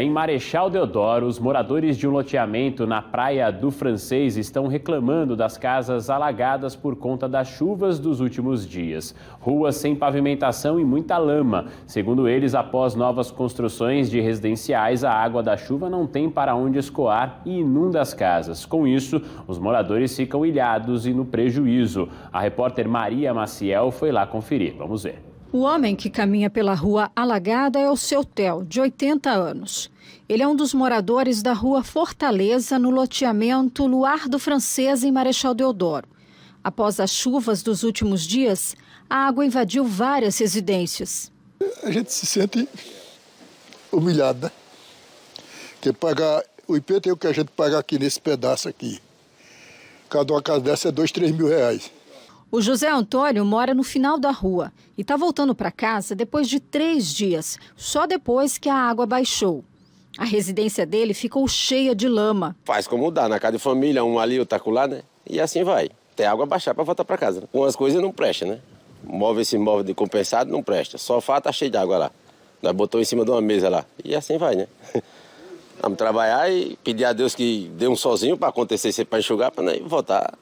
Em Marechal Deodoro, os moradores de um loteamento na Praia do Francês estão reclamando das casas alagadas por conta das chuvas dos últimos dias. Ruas sem pavimentação e muita lama. Segundo eles, após novas construções de residenciais, a água da chuva não tem para onde escoar e inunda as casas. Com isso, os moradores ficam ilhados e no prejuízo. A repórter Maria Maciel foi lá conferir. Vamos ver. O homem que caminha pela rua alagada é o seu Theo, de 80 anos. Ele é um dos moradores da rua Fortaleza, no loteamento Luar do Francês, em Marechal Deodoro. Após as chuvas dos últimos dias, a água invadiu várias residências. A gente se sente humilhado, né? Porque pagar o IPTU é que a gente paga aqui nesse pedaço aqui, cada uma casa dessa é dois, três mil reais. O José Antônio mora no final da rua e está voltando para casa depois de três dias, só depois que a água baixou. A residência dele ficou cheia de lama. Faz como dá, na casa de família, um ali, outro acolá, né? E assim vai, até a água baixar para voltar para casa. Né? Umas coisas não presta, né? Móvel esse móvel de compensado não presta. o Sofá tá cheio de água lá. Nós botou em cima de uma mesa lá. E assim vai, né? Vamos trabalhar e pedir a Deus que dê um sozinho para acontecer, é para enxugar, para né? voltar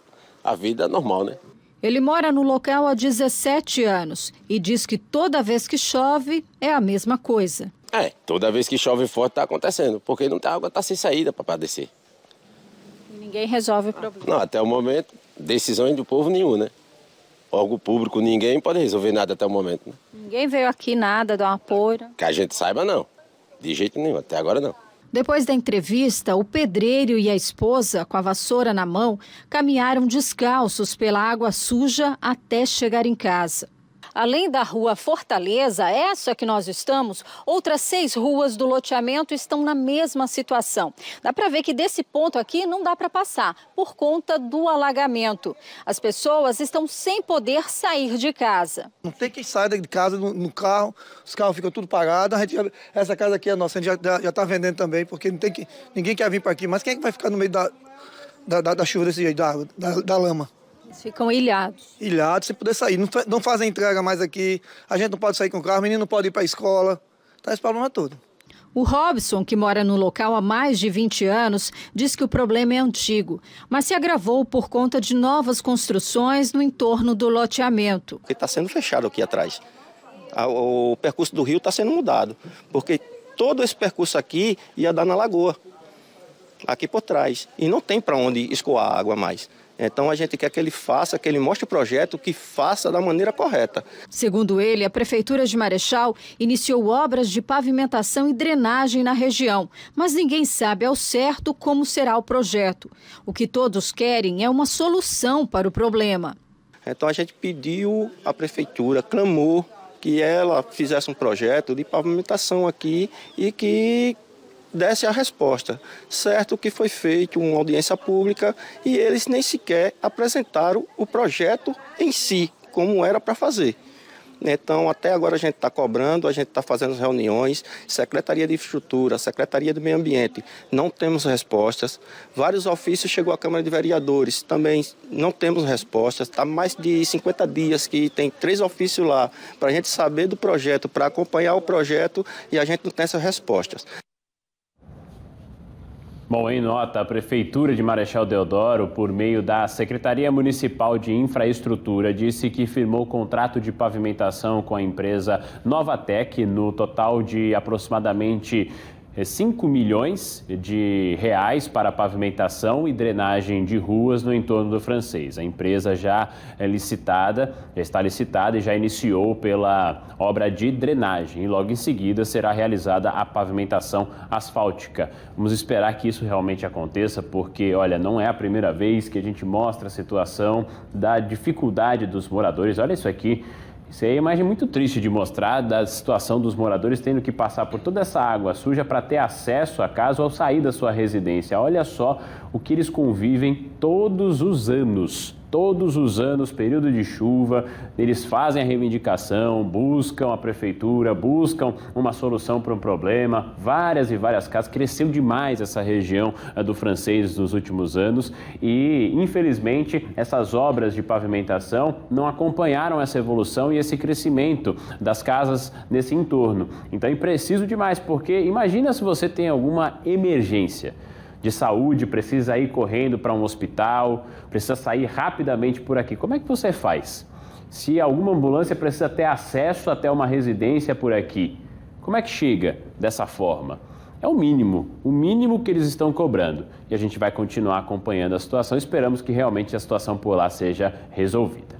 à vida normal, né? Ele mora no local há 17 anos e diz que toda vez que chove é a mesma coisa. É, toda vez que chove forte está acontecendo, porque não tem tá, água está sem saída para descer. E ninguém resolve o problema. Não, até o momento, decisões é do povo nenhuma, né? Algo público, ninguém pode resolver nada até o momento. Né? Ninguém veio aqui nada, dar uma poeira. Que a gente saiba, não. De jeito nenhum, até agora não. Depois da entrevista, o pedreiro e a esposa, com a vassoura na mão, caminharam descalços pela água suja até chegar em casa. Além da rua Fortaleza, essa que nós estamos, outras seis ruas do loteamento estão na mesma situação. Dá para ver que desse ponto aqui não dá para passar, por conta do alagamento. As pessoas estão sem poder sair de casa. Não tem quem saia de casa no, no carro, os carros ficam tudo parados. essa casa aqui é nossa, a gente já está vendendo também, porque não tem que, ninguém quer vir para aqui. Mas quem é que vai ficar no meio da, da, da, da chuva desse jeito, da, da, da lama? ficam ilhados. Ilhados, sem poder sair. Não, não fazem entrega mais aqui, a gente não pode sair com o carro, o menino não pode ir para a escola. Tá esse problema todo. O Robson, que mora no local há mais de 20 anos, diz que o problema é antigo, mas se agravou por conta de novas construções no entorno do loteamento. Está sendo fechado aqui atrás. O percurso do rio está sendo mudado, porque todo esse percurso aqui ia dar na lagoa aqui por trás e não tem para onde escoar água mais. Então a gente quer que ele faça, que ele mostre o projeto, que faça da maneira correta. Segundo ele, a Prefeitura de Marechal iniciou obras de pavimentação e drenagem na região, mas ninguém sabe ao certo como será o projeto. O que todos querem é uma solução para o problema. Então a gente pediu à Prefeitura, clamou que ela fizesse um projeto de pavimentação aqui e que desse a resposta. Certo que foi feita uma audiência pública e eles nem sequer apresentaram o projeto em si, como era para fazer. Então, até agora a gente está cobrando, a gente está fazendo reuniões, Secretaria de Infraestrutura, Secretaria do Meio Ambiente, não temos respostas. Vários ofícios chegou à Câmara de Vereadores, também não temos respostas. Está mais de 50 dias que tem três ofícios lá para a gente saber do projeto, para acompanhar o projeto e a gente não tem essas respostas. Bom, em nota, a Prefeitura de Marechal Deodoro, por meio da Secretaria Municipal de Infraestrutura, disse que firmou contrato de pavimentação com a empresa Novatec, no total de aproximadamente 5 é, milhões de reais para pavimentação e drenagem de ruas no entorno do francês. A empresa já é licitada, já está licitada e já iniciou pela obra de drenagem e logo em seguida será realizada a pavimentação asfáltica. Vamos esperar que isso realmente aconteça, porque olha, não é a primeira vez que a gente mostra a situação da dificuldade dos moradores. Olha isso aqui isso é uma imagem muito triste de mostrar da situação dos moradores tendo que passar por toda essa água suja para ter acesso à casa ou sair da sua residência. Olha só o que eles convivem todos os anos. Todos os anos, período de chuva, eles fazem a reivindicação, buscam a prefeitura, buscam uma solução para um problema. Várias e várias casas. Cresceu demais essa região eh, do francês nos últimos anos e, infelizmente, essas obras de pavimentação não acompanharam essa evolução e esse crescimento das casas nesse entorno. Então, é preciso demais, porque imagina se você tem alguma emergência de saúde, precisa ir correndo para um hospital, precisa sair rapidamente por aqui. Como é que você faz? Se alguma ambulância precisa ter acesso até uma residência por aqui, como é que chega dessa forma? É o mínimo, o mínimo que eles estão cobrando. E a gente vai continuar acompanhando a situação. Esperamos que realmente a situação por lá seja resolvida.